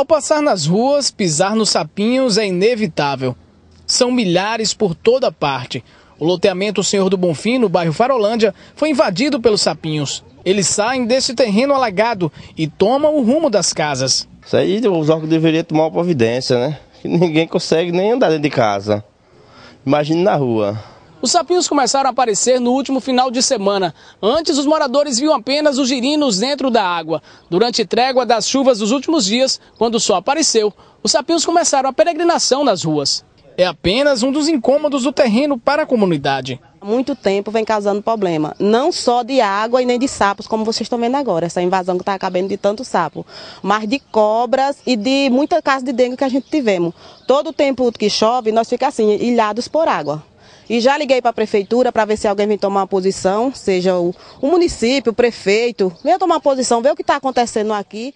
Ao passar nas ruas, pisar nos sapinhos é inevitável. São milhares por toda parte. O loteamento Senhor do Bonfim, no bairro Farolândia, foi invadido pelos sapinhos. Eles saem desse terreno alagado e tomam o rumo das casas. Isso aí os órgãos deveriam tomar uma providência, né? Que ninguém consegue nem andar dentro de casa. Imagine na rua. Os sapinhos começaram a aparecer no último final de semana. Antes, os moradores viam apenas os girinos dentro da água. Durante trégua das chuvas dos últimos dias, quando o sol apareceu, os sapinhos começaram a peregrinação nas ruas. É apenas um dos incômodos do terreno para a comunidade. Há muito tempo vem causando problema, não só de água e nem de sapos, como vocês estão vendo agora, essa invasão que está acabando de tanto sapo, mas de cobras e de muita casa de dengue que a gente tivemos. Todo tempo que chove, nós ficamos assim, ilhados por água. E já liguei para a prefeitura para ver se alguém vem tomar uma posição, seja o, o município, o prefeito, venha tomar posição, ver o que está acontecendo aqui.